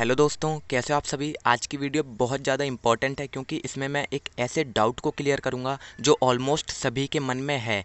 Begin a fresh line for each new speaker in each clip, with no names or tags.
hello दोस्तों कैसे हो आप सभी आज की वीडियो बहुत ज़्यादा इंपॉर्टेंट है क्योंकि इसमें मैं एक ऐसे डाउट को क्लियर करूँगा जो ऑलमोस्ट सभी के मन में है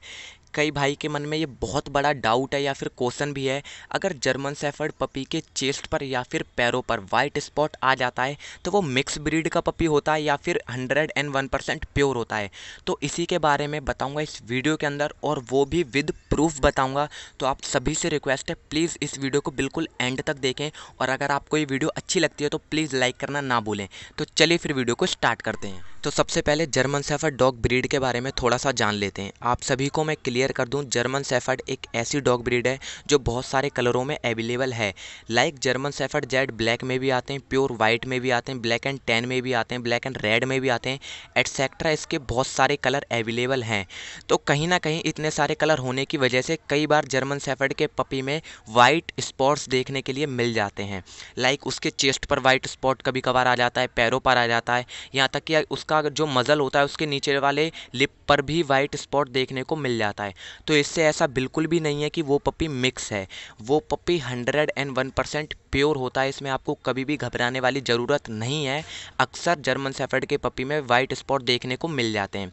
कई भाई के मन में ये बहुत बड़ा डाउट है या फिर क्वेश्चन भी है अगर जर्मन सेफर्ड पपी के चेस्ट पर या फिर पैरों पर वाइट स्पॉट आ जाता है तो वो मिक्स ब्रीड का पपी होता है या फिर hundred and one percent pure होता है तो इसी के बारे में बताऊँगा इस वीडियो के अंदर और वो भी विद प्रूफ बताऊँगा तो आप सभी से रिक्वेस्ट है प्लीज़ इस वीडियो को बिल्कुल एंड तक देखें और अगर आपको ये वीडियो अच्छी लगती है तो प्लीज़ लाइक करना ना भूलें तो चलिए फिर वीडियो को स्टार्ट करते हैं तो सबसे पहले जर्मन सेफर्ड डॉग ब्रीड के बारे में थोड़ा सा जान लेते हैं आप सभी को मैं क्लियर कर दूं जर्मन सेफर्ड एक ऐसी डॉग ब्रीड है जो बहुत सारे कलरों में अवेलेबल है like German shepherd jet black में भी आते हैं प्योर वाइट में भी आते हैं ब्लैक एंड टेन में भी आते हैं ब्लैक एंड रेड में भी आते हैं एट्सेट्रा इसके बहुत सारे कलर अवेलेबल हैं तो कहीं ना कहीं इतने सारे कलर होने की वजह से कई बार जर्मन सेफर्ड के पपी में वाइट स्पॉट्स देखने के लिए मिल जाते हैं लाइक उसके चेस्ट पर वाइट स्पॉट कभी कभार आ जाता है पैरों पर आ जाता है यहाँ तक कि उसका उसका जो मज़ल होता है उसके नीचे वाले लिप पर भी वाइट स्पॉट देखने को मिल जाता है तो इससे ऐसा बिल्कुल भी नहीं है कि वो पपी मिक्स है वो puppy hundred and one percent pure होता है इसमें आपको कभी भी घबराने वाली ज़रूरत नहीं है अक्सर जर्मन सेफर्ड के पपी में वाइट स्पॉट देखने को मिल जाते हैं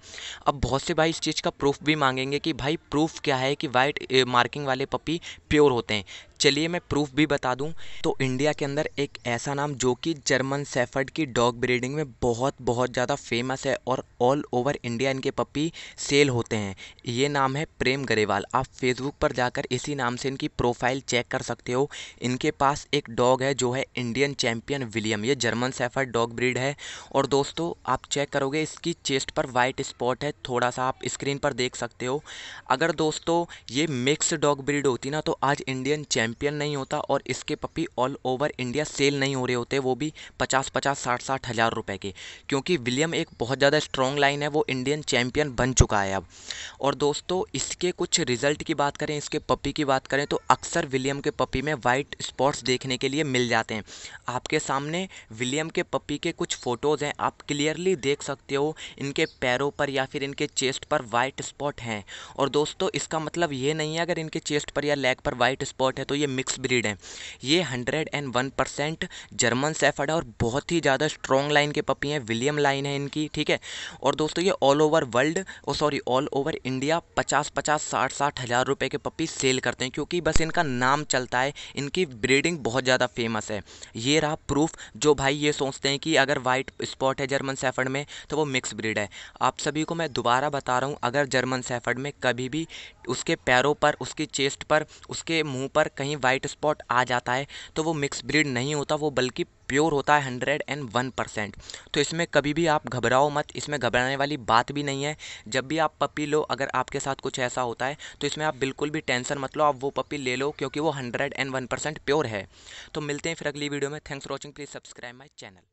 अब बहुत से भाई इस चीज़ का प्रूफ भी मांगेंगे कि भाई प्रूफ क्या है कि वाइट मार्किंग वाले पपी प्योर होते हैं चलिए मैं प्रूफ भी बता दूं तो इंडिया के अंदर एक ऐसा नाम जो कि जर्मन सेफर्ड की डॉग ब्रीडिंग में बहुत बहुत ज़्यादा फेमस है और ऑल ओवर इंडिया इनके पप्पी सेल होते हैं ये नाम है प्रेम गरेवाल आप फेसबुक पर जाकर इसी नाम से इनकी प्रोफाइल चेक कर सकते हो इनके पास एक डॉग है जो है इंडियन चैम्पियन विलियम ये जर्मन सेफर्ड डॉग ब्रीड है और दोस्तों आप चेक करोगे इसकी चेस्ट पर वाइट स्पॉट है थोड़ा सा आप स्क्रीन पर देख सकते हो अगर दोस्तों ये मिक्स डॉग ब्रीड होती ना तो आज इंडियन चैम्पियन चैम्पियन नहीं होता और इसके puppy all over India sale नहीं हो रहे होते वो भी पचास पचास साठ साठ हज़ार रुपये के क्योंकि विलियम एक बहुत ज़्यादा स्ट्रॉन्ग लाइन है वो इंडियन चैम्पियन बन चुका है अब और दोस्तों इसके कुछ रिजल्ट की बात करें इसके पपी की बात करें तो अक्सर विलियम के पपी में वाइट स्पॉट्स देखने के लिए मिल जाते हैं आपके सामने विलियम के पपी के कुछ फ़ोटोज़ हैं आप क्लियरली देख सकते हो इनके पैरों पर या फिर इनके चेस्ट पर वाइट स्पॉट हैं और दोस्तों इसका मतलब ये नहीं है अगर इनके चेस्ट पर या लेग पर वाइट स्पॉट है तो ये मिक्स ब्रीड है ये hundred and one percent German shepherd है और बहुत ही ज़्यादा स्ट्रॉन्ग लाइन के पपी हैं विलियम लाइन है इनकी ठीक है और दोस्तों ये ऑल ओवर वर्ल्ड और सॉरी ऑल ओवर इंडिया पचास पचास साठ साठ हज़ार रुपये के पपी सेल करते हैं क्योंकि बस इनका नाम चलता है इनकी ब्रीडिंग बहुत ज़्यादा फेमस है ये रहा प्रूफ जो भाई ये सोचते हैं कि अगर वाइट स्पॉट है जर्मन सेफर्ड में तो वो मिक्स ब्रीड है आप सभी को मैं दोबारा बता रहा हूँ अगर जर्मन सेफर्ड में कभी भी उसके पैरों पर उसकी चेस्ट पर उसके मुंह पर कहीं कहीं वाइट स्पॉट आ जाता है तो वो मिक्स ब्रीड नहीं होता वो बल्कि प्योर होता है हंड्रेड एंड वन परसेंट तो इसमें कभी भी आप घबराओ मत इसमें घबराने वाली बात भी नहीं है जब भी आप पपी लो अगर आपके साथ कुछ ऐसा होता है तो इसमें आप बिल्कुल भी टेंशन मत लो आप वो पपी ले लो क्योंकि वो hundred and one percent pure है तो मिलते हैं फिर अगली वीडियो में thanks for watching please subscribe my channel